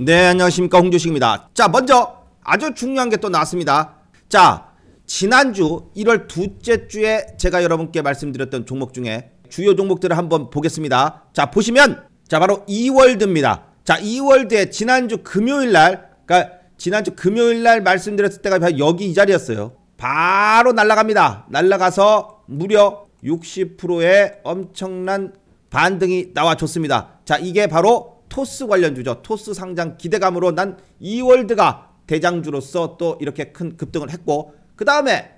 네 안녕하십니까 홍주식입니다 자 먼저 아주 중요한 게 또 나왔습니다 자 지난주 1월 둘째 주에 제가 여러분께 말씀드렸던 종목 중에 주요 종목들을 한번 보겠습니다 자 보시면 자 바로 이월드입니다 자 이월드에 지난주 금요일날 그러니까 지난주 금요일날 말씀드렸을 때가 바로 여기 이 자리였어요 바로 날라갑니다 날라가서 무려 60%의 엄청난 반등이 나와줬습니다 자 이게 바로 토스 관련주죠. 토스 상장 기대감으로 난 이월드가 대장주로서 또 이렇게 큰 급등을 했고 그 다음에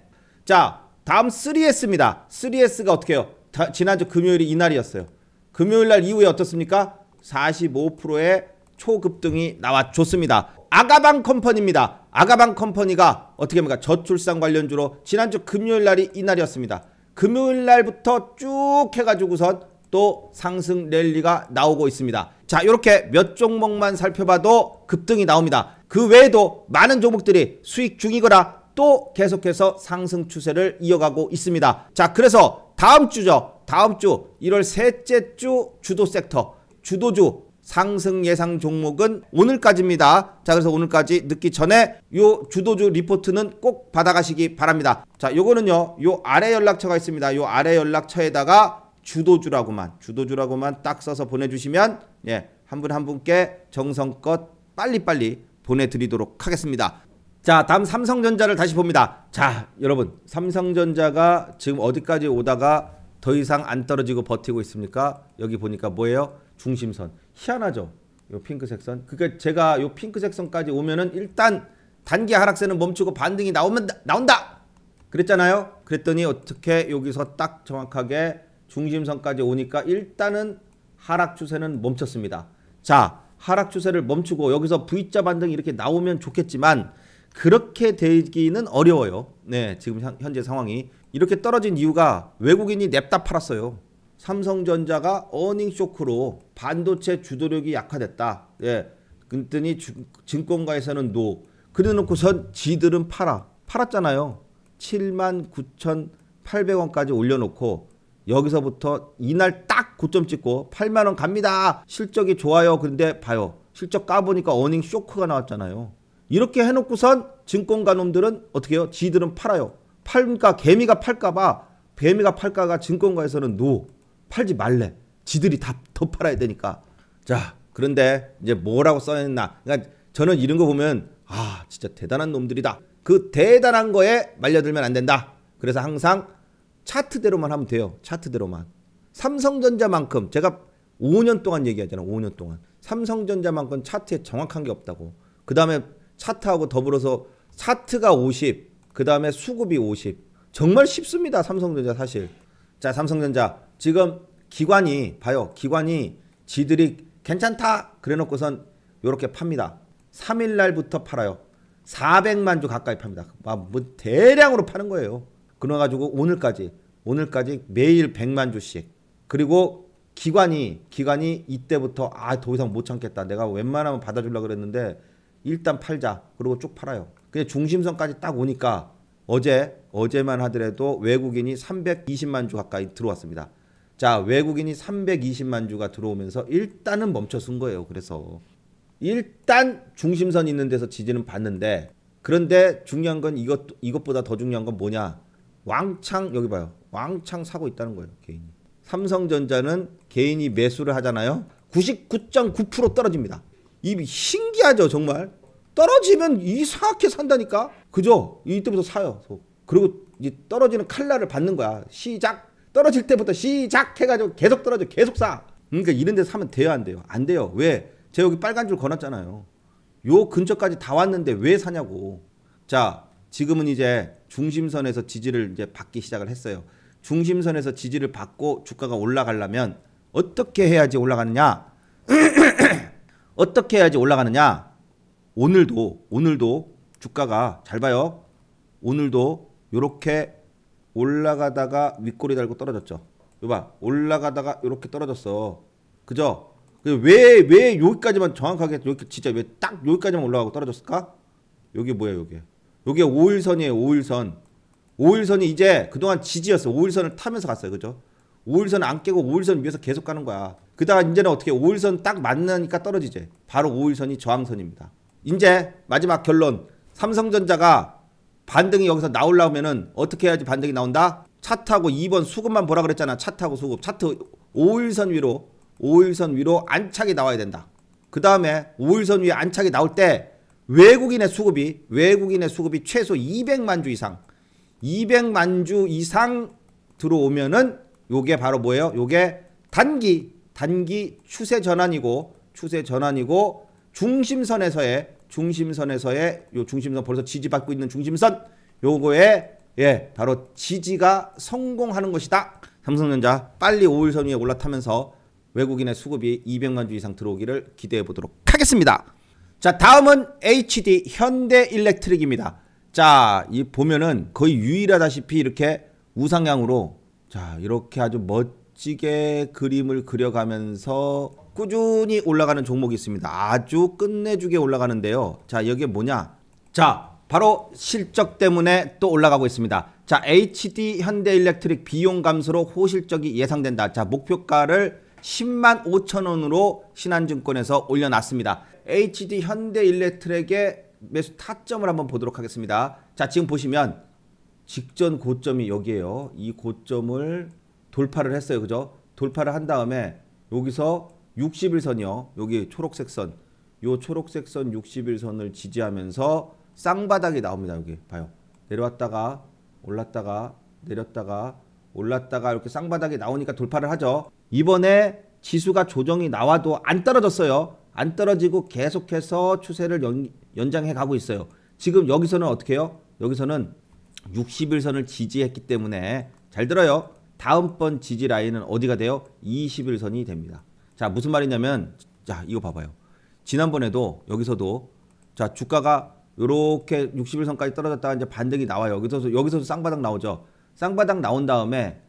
자 다음 3S입니다. 3S가 어떻게 해요? 다, 지난주 금요일이 이날이었어요. 금요일날 이후에 어떻습니까? 45%의 초급등이 나와줬습니다. 아가방 컴퍼니입니다. 아가방 컴퍼니가 어떻게 합니까? 저출산 관련주로 지난주 금요일날이 이날이었습니다. 금요일날부터 쭉 해가지고선 또 상승 랠리가 나오고 있습니다. 자 이렇게 몇 종목만 살펴봐도 급등이 나옵니다. 그 외에도 많은 종목들이 수익 중이거나 또 계속해서 상승 추세를 이어가고 있습니다. 자 그래서 다음 주죠. 다음 주 1월 셋째 주 주도 섹터 주도주 상승 예상 종목은 오늘까지입니다. 자 그래서 오늘까지 늦기 전에 요 주도주 리포트는 꼭 받아가시기 바랍니다. 자 요거는요 요 아래 연락처가 있습니다. 요 아래 연락처에다가 주도주라고만 주도주라고만 딱 써서 보내주시면 예, 한 분 한 분께 정성껏 빨리빨리 보내드리도록 하겠습니다. 자 다음 삼성전자를 다시 봅니다. 자 여러분 삼성전자가 지금 어디까지 오다가 더 이상 안 떨어지고 버티고 있습니까? 여기 보니까 뭐예요? 중심선 희한하죠. 요 핑크색 선. 그게 그러니까 제가 요 핑크색 선까지 오면은 일단 단기 하락세는 멈추고 반등이 나오면 나온다. 그랬잖아요. 그랬더니 어떻게 여기서 딱 정확하게 중심선까지 오니까 일단은 하락 추세는 멈췄습니다. 자, 하락 추세를 멈추고 여기서 V자 반등이 이렇게 나오면 좋겠지만 그렇게 되기는 어려워요. 네, 지금 현재 상황이. 이렇게 떨어진 이유가 외국인이 냅다 팔았어요. 삼성전자가 어닝 쇼크로 반도체 주도력이 약화됐다. 예. 그랬더니 주, 증권가에서는 노. 그래 놓고선 지들은 팔아. 팔았잖아요. 7 9,800원까지 올려놓고 여기서부터 이날 딱 고점 찍고 8만원 갑니다. 실적이 좋아요. 그런데 봐요. 실적 까보니까 어닝 쇼크가 나왔잖아요. 이렇게 해놓고선 증권가 놈들은 어떻게 해요? 지들은 팔아요. 팔까 개미가 팔까봐 개미가 팔까가 증권가에서는 노 팔지 말래. 지들이 다 더 팔아야 되니까. 자 그런데 이제 뭐라고 써있나. 그러니까 저는 이런 거 보면 아 진짜 대단한 놈들이다. 그 대단한 거에 말려들면 안 된다. 그래서 항상 차트대로만 하면 돼요. 차트대로만. 삼성전자만큼 제가 5년 동안 얘기하잖아. 5년 동안. 삼성전자만큼 차트에 정확한 게 없다고. 그 다음에 차트하고 더불어서 차트가 50, 그 다음에 수급이 50. 정말 쉽습니다. 삼성전자 사실. 자, 삼성전자. 지금 기관이, 봐요. 기관이 지들이 괜찮다! 그래 놓고선 이렇게 팝니다. 3일날부터 팔아요. 400만 주 가까이 팝니다. 막뭐 아, 대량으로 파는 거예요. 그래가지고 오늘까지. 오늘까지 매일 100만 주씩 그리고 기관이 기관이 이때부터 아 더 이상 못 참겠다 내가 웬만하면 받아주려 고 그랬는데 일단 팔자 그리고 쭉 팔아요 그냥 중심선까지 딱 오니까 어제 어제만 하더라도 외국인이 320만 주 가까이 들어왔습니다 자 외국인이 320만 주가 들어오면서 일단은 멈춰 쓴 거예요 그래서 일단 중심선 있는 데서 지지는 받는데 그런데 중요한 건 이것 이것보다 더 중요한 건 뭐냐 왕창 여기 봐요 왕창 사고 있다는 거예요, 개인이. 삼성전자는 개인이 매수를 하잖아요. 99.9% 떨어집니다. 이 신기하죠, 정말. 떨어지면 이상하게 산다니까. 그죠? 이때부터 사요. 그리고 이제 떨어지는 칼날을 받는 거야. 시작. 떨어질 때부터 시작해가지고 계속 떨어져, 계속 사. 그러니까 이런 데 사면 돼요, 안 돼요? 안 돼요. 왜? 제가 여기 빨간 줄 걸었잖아요. 요 근처까지 다 왔는데 왜 사냐고. 자, 지금은 이제 중심선에서 지지를 이제 받기 시작을 했어요. 중심선에서 지지를 받고 주가가 올라가려면 어떻게 해야지 올라가느냐? 어떻게 해야지 올라가느냐? 오늘도 오늘도 주가가 잘 봐요. 오늘도 요렇게 올라가다가 윗꼬리 달고 떨어졌죠. 요봐 올라가다가 요렇게 떨어졌어. 그죠? 왜왜 그 왜 여기까지만 정확하게 이렇게 진짜 왜 딱 여기까지만 올라가고 떨어졌을까? 여기 뭐야 여기? 여기 5일선이에요. 5일선. 5일선이 이제 그동안 지지였어. 5일선을 타면서 갔어요. 그죠? 5일선 안 깨고 5일선 위에서 계속 가는 거야. 그다가 이제는 어떻게 5일선 딱 만나니까 떨어지지. 바로 5일선이 저항선입니다. 이제 마지막 결론. 삼성전자가 반등이 여기서 나올라오면은 어떻게 해야지 반등이 나온다? 차트하고 2번 수급만 보라 그랬잖아. 차트하고 수급. 차트 5일선 위로 5일선 위로 안착이 나와야 된다. 그 다음에 5일선 위에 안착이 나올 때 외국인의 수급이 외국인의 수급이 최소 200만 주 이상 200만 주 이상 들어오면은 요게 바로 뭐예요? 요게 단기 단기 추세 전환이고 추세 전환이고 중심선에서의 중심선에서의 요 중심선 벌써 지지받고 있는 중심선 요거에 예 바로 지지가 성공하는 것이다. 삼성전자 빨리 5일선 위에 올라타면서 외국인의 수급이 200만 주 이상 들어오기를 기대해 보도록 하겠습니다. 자 다음은 HD 현대일렉트릭입니다. 자, 이 보면은 거의 유일하다시피 이렇게 우상향으로 자, 이렇게 아주 멋지게 그림을 그려가면서 꾸준히 올라가는 종목이 있습니다. 아주 끝내주게 올라가는데요. 자, 여기에 뭐냐? 자, 바로 실적 때문에 또 올라가고 있습니다. 자, HD 현대일렉트릭 비용 감소로 호실적이 예상된다. 자, 목표가를 10만 5천 원으로 신한증권에서 올려놨습니다. HD 현대일렉트릭의 매수 타점을 한번 보도록 하겠습니다. 자, 지금 보시면 직전 고점이 여기에요. 이 고점을 돌파를 했어요. 그죠? 돌파를 한 다음에 여기서 60일선이요. 여기 초록색 선. 요 초록색 선 60일선을 지지하면서 쌍바닥이 나옵니다. 여기 봐요. 내려왔다가 올랐다가 내렸다가 올랐다가 이렇게 쌍바닥이 나오니까 돌파를 하죠. 이번에 지수가 조정이 나와도 안 떨어졌어요. 안 떨어지고 계속해서 추세를 연, 장해 가고 있어요. 지금 여기서는 어떻게 해요? 여기서는 60일선을 지지했기 때문에 잘 들어요. 다음번 지지 라인은 어디가 돼요? 20일선이 됩니다. 자, 무슨 말이냐면 자, 이거 봐봐요. 지난번에도 여기서도 자, 주가가 요렇게 60일선까지 떨어졌다가 이제 반등이 나와요. 여기서 여기서도 쌍바닥 나오죠. 쌍바닥 나온 다음에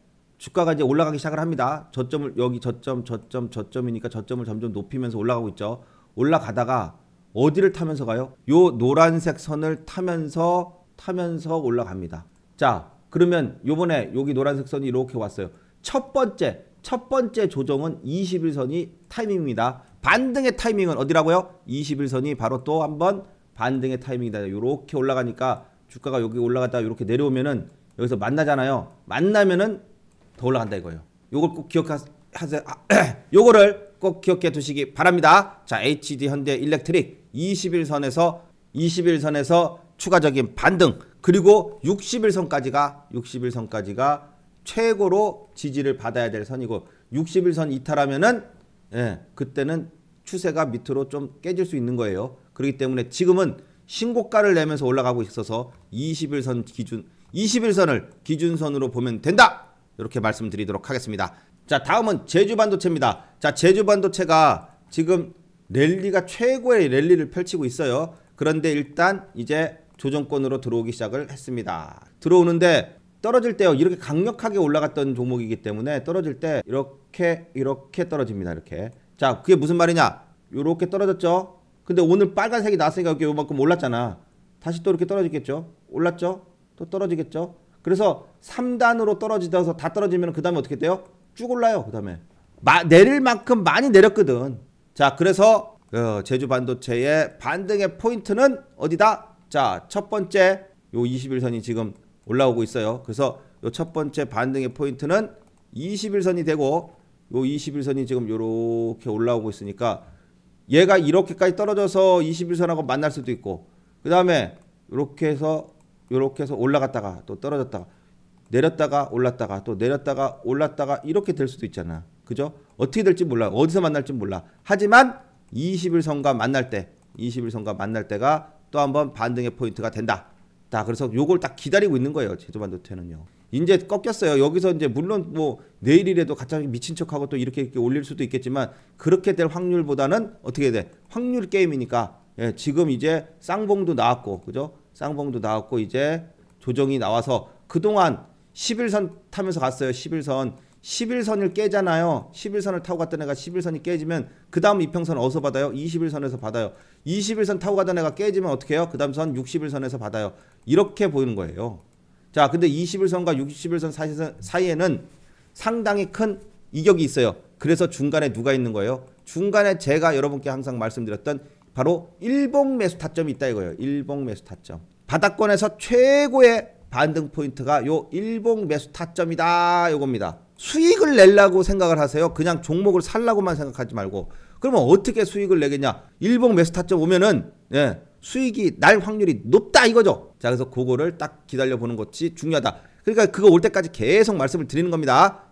주가가 이제 올라가기 시작을 합니다. 저점을 여기 저점 저점 저점이니까 저점을 점점 높이면서 올라가고 있죠. 올라가다가 어디를 타면서 가요? 요 노란색 선을 타면서 타면서 올라갑니다. 자, 그러면 요번에 여기 노란색 선이 이렇게 왔어요. 첫 번째 첫 번째 조정은 21선이 타이밍입니다. 반등의 타이밍은 어디라고요? 21선이 바로 또 한 번 반등의 타이밍이다. 요렇게 올라가니까 주가가 여기 올라갔다 이렇게 내려오면은 여기서 만나잖아요. 만나면은 더 올라간다 이거예요. 요걸 꼭 기억하세요. 아, 요거를 꼭 기억해 두시기 바랍니다. 자, HD 현대 일렉트릭 21선에서 21선에서 추가적인 반등 그리고 61선까지가 61선까지가 최고로 지지를 받아야 될 선이고 61선 이탈하면은 예, 그때는 추세가 밑으로 좀 깨질 수 있는 거예요. 그렇기 때문에 지금은 신고가를 내면서 올라가고 있어서 21선 기준 21선을 기준선으로 보면 된다. 이렇게 말씀드리도록 하겠습니다. 자 다음은 제주 반도체입니다. 자 제주 반도체가 지금 랠리가 최고의 랠리를 펼치고 있어요. 그런데 일단 이제 조정권으로 들어오기 시작을 했습니다. 들어오는데 떨어질 때요 이렇게 강력하게 올라갔던 종목이기 때문에 떨어질 때 이렇게 이렇게 떨어집니다 이렇게 자 그게 무슨 말이냐 이렇게 떨어졌죠 근데 오늘 빨간색이 나왔으니까 이렇게 요만큼 올랐잖아 다시 또 이렇게 떨어지겠죠 올랐죠 또 떨어지겠죠 그래서 3단으로 떨어지다서 다 떨어지면 그 다음에 어떻게 돼요? 쭉 올라요. 그 다음에 내릴 만큼 많이 내렸거든. 자 그래서 어, 제주 반도체의 반등의 포인트는 어디다? 자첫 번째 요 21선이 지금 올라오고 있어요. 그래서 요 첫 번째 반등의 포인트는 21선이 되고 요 21선이 지금 요렇게 올라오고 있으니까 얘가 이렇게까지 떨어져서 21선하고 만날 수도 있고 그 다음에 이렇게 해서 이렇게 해서 올라갔다가 또 떨어졌다가 내렸다가 올랐다가 또 내렸다가 올랐다가 이렇게 될 수도 있잖아. 그죠? 어떻게 될지 몰라. 어디서 만날지 몰라. 하지만 2 1 선과 만날 때, 2 1 선과 만날 때가 또 한번 반등의 포인트가 된다. 다 그래서 요걸 딱 기다리고 있는 거예요. 제조반도체는요. 이제 꺾였어요. 여기서 이제 물론 뭐 내일이라도 갑자기 미친 척하고 또 이렇게 이렇게 올릴 수도 있겠지만 그렇게 될 확률보다는 어떻게 돼? 확률 게임이니까 예, 지금 이제 쌍봉도 나왔고 그죠? 쌍봉도 나왔고 이제 조정이 나와서 그동안 11선 타면서 갔어요. 11선. 11선을 깨잖아요. 11선을 타고 갔던 애가 11선이 깨지면 그 다음 이평선 어디서 받아요? 21선에서 받아요. 21선 타고 가던 애가 깨지면 어떻게 해요? 그 다음 선 61선에서 받아요. 이렇게 보이는 거예요. 자, 근데 21선과 61선 사이에는 상당히 큰 이격이 있어요. 그래서 중간에 누가 있는 거예요? 중간에 제가 여러분께 항상 말씀드렸던 바로 일봉 매수 타점이 있다 이거예요. 일봉 매수 타점. 바닥권에서 최고의 반등 포인트가 요 일봉 매수 타점이다 요겁니다. 수익을 낼라고 생각을 하세요. 그냥 종목을 살라고만 생각하지 말고. 그러면 어떻게 수익을 내겠냐? 일봉 매수 타점 오면은 예, 수익이 날 확률이 높다 이거죠. 자, 그래서 그거를 딱 기다려 보는 것이 중요하다. 그러니까 그거 올 때까지 계속 말씀을 드리는 겁니다.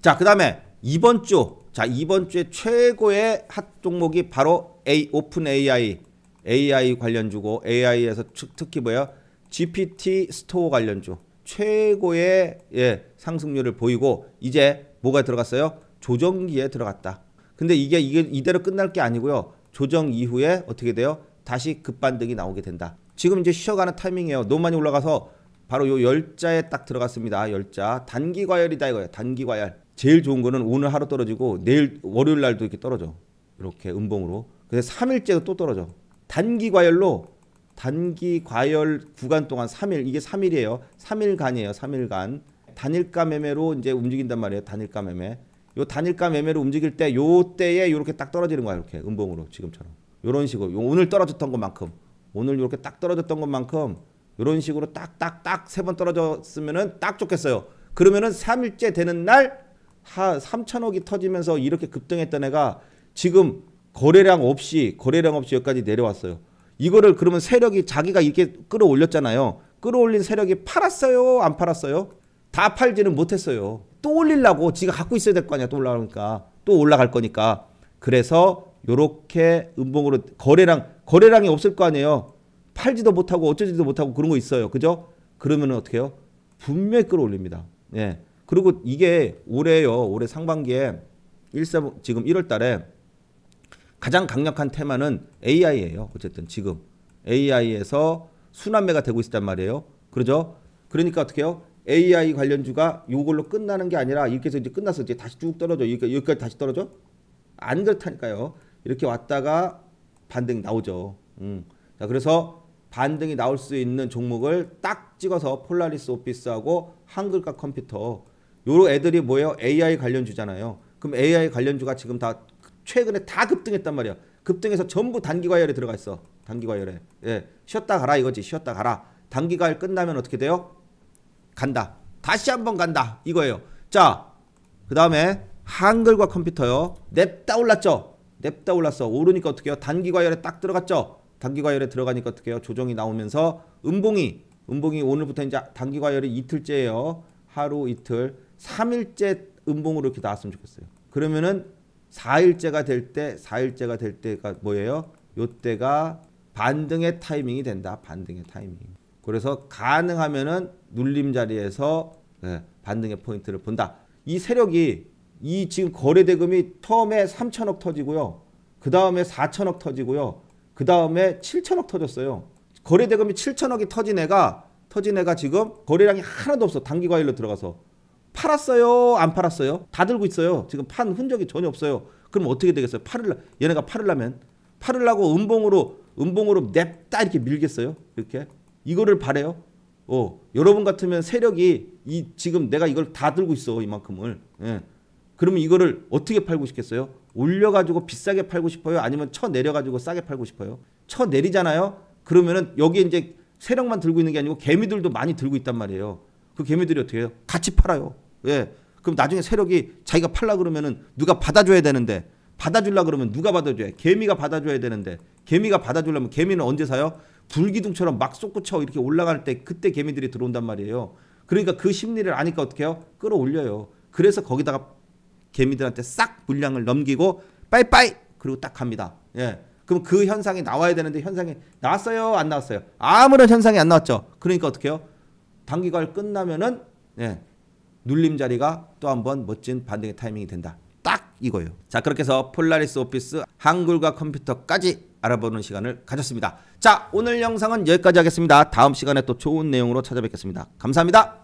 자, 그다음에 이번 주 자, 이번 주에 최고의 핫 종목이 바로 A 오픈 AI AI 관련주고 AI에서 특히 뭐야 GPT 스토어 관련주 최고의 예, 상승률을 보이고 이제 뭐가 들어갔어요? 조정기에 들어갔다. 근데 이게 이게 이대로 끝날 게 아니고요. 조정 이후에 어떻게 돼요? 다시 급반등이 나오게 된다. 지금 이제 쉬어가는 타이밍이에요. 너무 많이 올라가서 바로 요 열자에 딱 들어갔습니다. 아, 열자 단기 과열이다 이거예요. 단기 과열. 제일 좋은 거는 오늘 하루 떨어지고 내일 월요일 날도 이렇게 떨어져. 이렇게 음봉으로. 그래서 3일째도 또 떨어져. 단기 과열로 단기 과열 구간 동안 3일 이게 3일이에요. 3일간이에요. 3일간. 단일가 매매로 이제 움직인단 말이에요. 단일가 매매. 요 단일가 매매로 움직일 때 요 때에 요렇게 딱 떨어지는 거야. 이렇게 음봉으로 지금처럼. 요런 식으로 오늘 떨어졌던 것만큼 오늘 요렇게 딱 떨어졌던 것만큼 요런 식으로 딱 딱 딱 세 번 떨어졌으면은 딱 좋겠어요. 그러면은 3일째 되는 날 하, 3천억이 터지면서 이렇게 급등했던 애가 지금 거래량 없이 거래량 없이 여기까지 내려왔어요. 이거를 그러면 세력이 자기가 이렇게 끌어올렸잖아요. 끌어올린 세력이 팔았어요? 안 팔았어요? 다 팔지는 못했어요. 또 올리려고 지가 갖고 있어야 될 거 아니야. 또 올라가니까. 또 올라갈 거니까. 그래서 요렇게 음봉으로 거래량 거래량이 없을 거 아니에요. 팔지도 못하고 어쩌지도 못하고 그런 거 있어요. 그죠? 그러면 어떻게 해요? 분명히 끌어올립니다. 예. 그리고 이게 올해요. 올해 상반기에 13 지금 1월 달에 가장 강력한 테마는 AI예요. 어쨌든 지금 AI에서 순환매가 되고 있단 말이에요. 그러죠? 그러니까 어떻게 해요? AI 관련주가 이걸로 끝나는 게 아니라 이렇게 해서 이제 끝나서 이제 다시 쭉 떨어져. 이렇게 지 여기까지 다시 떨어져? 안 그렇다니까요. 이렇게 왔다가 반등 이 나오죠. 음. 자, 그래서 반등이 나올 수 있는 종목을 딱 찍어서 폴라리스 오피스하고 한글과 컴퓨터 요로 애들이 뭐예요? AI 관련주잖아요. 그럼 AI 관련주가 지금 다 최근에 다 급등했단 말이야. 급등해서 전부 단기과열에 들어가 있어. 단기과열에. 예. 쉬었다 가라 이거지. 쉬었다 가라. 단기과열 끝나면 어떻게 돼요? 간다. 다시 한번 간다. 이거예요. 자, 그 다음에 한글과 컴퓨터요. 냅다 올랐죠? 냅다 올랐어. 오르니까 어떻게 해요? 단기과열에 딱 들어갔죠? 단기과열에 들어가니까 어떻게 해요? 조정이 나오면서 음봉이, 음봉이 오늘부터 이제 단기과열이 이틀째예요. 하루, 이틀, 3일째 음봉으로 이렇게 나왔으면 좋겠어요. 그러면은 4일째가 될 때, 4일째가 될 때가 뭐예요? 요때가 반등의 타이밍이 된다. 반등의 타이밍. 그래서 가능하면은 눌림 자리에서 네, 반등의 포인트를 본다. 이 세력이 이 지금 거래 대금이 처에 3천억 터지고요. 그 다음에 4천억 터지고요. 그 다음에 7천억 터졌어요. 거래 대금이 7천억이 터진 애가 터진 애가 지금 거래량이 하나도 없어. 단기 과일로 들어가서 팔았어요? 안 팔았어요? 다 들고 있어요. 지금 판 흔적이 전혀 없어요. 그럼 어떻게 되겠어요? 팔을 얘네가 팔을라면 팔을라고 음봉으로 음봉으로 냅다 이렇게 밀겠어요? 이렇게 이거를 바래요. 어 여러분 같으면 세력이 이 지금 내가 이걸 다 들고 있어 이만큼을. 예. 그러면 이거를 어떻게 팔고 싶겠어요? 올려가지고 비싸게 팔고 싶어요? 아니면 쳐 내려가지고 싸게 팔고 싶어요? 쳐 내리잖아요. 그러면은 여기 이제 세력만 들고 있는 게 아니고 개미들도 많이 들고 있단 말이에요. 그 개미들이 어떻게 해요? 같이 팔아요. 왜? 예. 그럼 나중에 세력이 자기가 팔라 그러면은 누가 받아줘야 되는데 받아주려 그러면 누가 받아줘야 개미가 받아줘야 되는데 개미가 받아주려면 개미는 언제 사요? 불기둥처럼 막 솟구쳐 이렇게 올라갈 때 그때 개미들이 들어온단 말이에요. 그러니까 그 심리를 아니까 어떻게 해요? 끌어올려요. 그래서 거기다가 개미들한테 싹 물량을 넘기고 빠이빠이 그리고 딱 갑니다. 예. 그럼 그 현상이 나와야 되는데 현상이 나왔어요? 안 나왔어요? 아무런 현상이 안 나왔죠. 그러니까 어떻게 해요? 단기갈 끝나면은 예. 눌림 자리가 또 한번 멋진 반등의 타이밍이 된다. 딱 이거예요. 자 그렇게 해서 폴라리스 오피스 한글과 컴퓨터까지 알아보는 시간을 가졌습니다. 자 오늘 영상은 여기까지 하겠습니다. 다음 시간에 또 좋은 내용으로 찾아뵙겠습니다. 감사합니다.